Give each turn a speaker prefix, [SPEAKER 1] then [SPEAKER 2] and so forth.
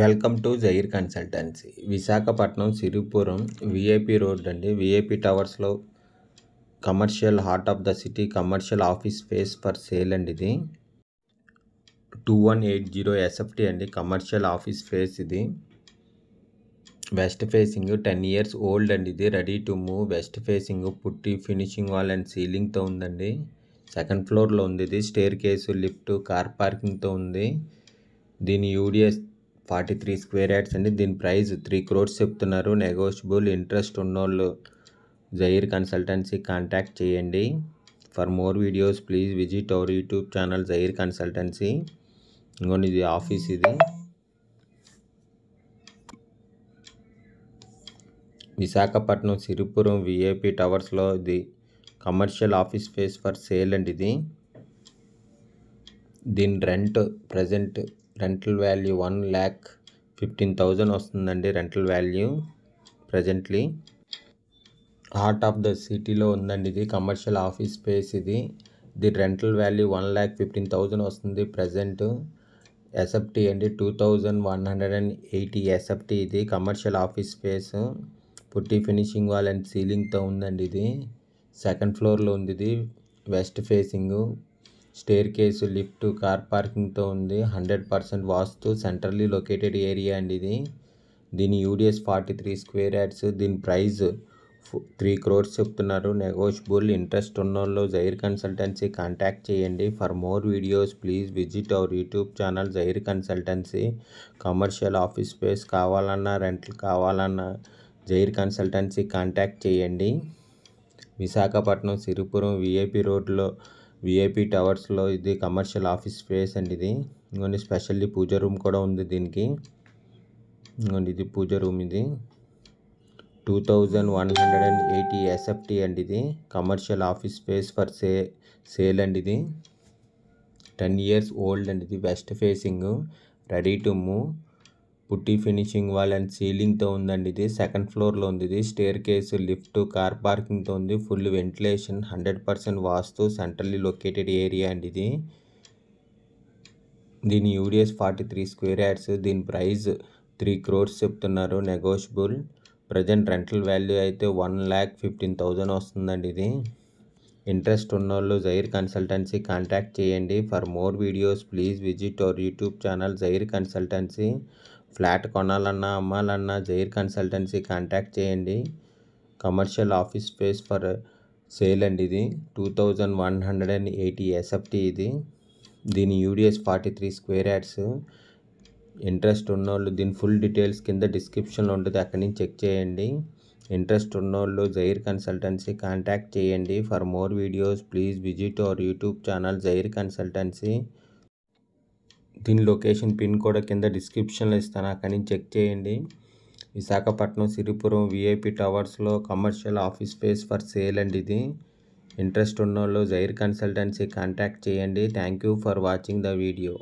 [SPEAKER 1] welcome to Zaheer consultancy Visakhapatnam Siripuram VIP road అండి VIP టవర్స్లో commercial heart of the city commercial office space for sale అండి ఇది two one eight zero SFT అండి commercial office space ఇది west facing ten years old అండి ఇది ready to move west facing putty finishing wall and సీలింగ్తో ఉందండి second ఫ్లోర్లో ఉంది ఇది స్టేర్ కేసు లిఫ్ట్ కార్ పార్కింగ్తో ఉంది దీని UDS forty three square yards అండి దీని ప్రైస్ త్రీ క్రోర్స్ చెప్తున్నారు నెగోషియబుల్ ఇంట్రెస్ట్ ఉన్నోళ్ళు జహీర్ కన్సల్టెన్సీ కాంటాక్ట్ చేయండి for more videos please visit our YouTube channel Zaheer consultancy ఇంకొని ఇది ఆఫీస్ ఇది విశాఖపట్నం సిరిపురం విఐపి టవర్స్లో ఇది commercial office space for sale అండి ఇది దీని rent present rental value one lakh fifteen thousand వస్తుందండి rental value presently heart of the సిటీలో ఉందండి ఇది కమర్షియల్ ఆఫీస్ స్పేస్ ఇది the rental value one lakh fifteen thousand వస్తుంది ప్రజెంట్ ఎస్ఎఫ్టీ అండి two thousand one hundred and eighty SFT ఇది commercial office space putty finishing wall and సీలింగ్తో ఉందండి ఇది సెకండ్ ఫ్లోర్లో ఉంది ఇది west facing staircase lift car పార్కింగ్తో ఉంది hundred percent vastu centrally located area అండి ఇది దీని UDS forty three square yards దీని ప్రైజ్ త్రీ క్రోర్స్ చెప్తున్నారు నెగోషియబుల్ ఇంట్రెస్ట్ వాళ్ళు జైర్ కన్సల్టెన్సీ కాంటాక్ట్ చేయండి for more videos please visit our YouTube channel Jair consultancy commercial office space కావాలన్నా రెంట్లు కావాలన్నా జైర్ కన్సల్టెన్సీ కాంటాక్ట్ చేయండి విశాఖపట్నం సిరిపురం విఐపి రోడ్లో విఐపి టవర్స్లో ఇది కమర్షియల్ ఆఫీస్ స్పేస్ అండి ఇది ఇంకోండి స్పెషల్లీ పూజ రూమ్ కూడా ఉంది దీనికి ఇంకోండి ఇది పూజ రూమ్ ఇది two thousand one hundred and eighty SFT అండి ఇది కమర్షియల్ ఆఫీస్ స్పేస్ ఫర్ సే సేల్ అండి ఇది టెన్ ఇయర్స్ ఓల్డ్ అండి ఇది west facing ready to move putty finishing wall and సీలింగ్తో ఉందండి ఇది సెకండ్ ఫ్లోర్లో ఉంది ఇది స్టేర్ కేసు లిఫ్ట్ కార్ పార్కింగ్తో ఉంది full ventilation hundred percent vastu centrally located area అండి ఇది దీని UDS forty three square yards దీని ప్రైస్ త్రీ క్రోర్స్ చెప్తున్నారు నెగోషియబుల్ ప్రజెంట్ రెంటల్ వాల్యూ అయితే వన్ ల్యాక్ ఫిఫ్టీన్ థౌజండ్ వస్తుందండి ఇది ఇంట్రెస్ట్ ఉన్నోళ్ళు జైర్ కన్సల్టెన్సీ కాంటాక్ట్ చేయండి for more videos please visit our YouTube channel Jair consultancy flat కొనాలన్నా అమ్మాలన్నా జైర్ కన్సల్టెన్సీ కాంటాక్ట్ చేయండి commercial office space for sale అండి ఇది two thousand one hundred and eighty SFT ఇది దీని UDS forty three square yards interest ఉన్నోళ్ళు దీని ఫుల్ డీటెయిల్స్ కింద డిస్క్రిప్షన్లో ఉంటుంది అక్కడి నుంచి చెక్ చేయండి ఇంట్రెస్ట్ ఉన్నోల్లు జైర్ కన్సల్టెన్సీ కాంటాక్ట్ చేయండి for more videos please visit our YouTube channel Jair consultancy దీని లొకేషన్ పిన్ కూడా కింద డిస్క్రిప్షన్లో ఇస్తాను అక్కడి నుంచి చెక్ చేయండి విశాఖపట్నం సిరిపురం విఐపి టవర్స్లో commercial office space for sale అండి ఇది ఇంట్రెస్ట్ ఉన్నోళ్ళు జైర్ కన్సల్టెన్సీ కాంటాక్ట్ చేయండి thank you for watching the video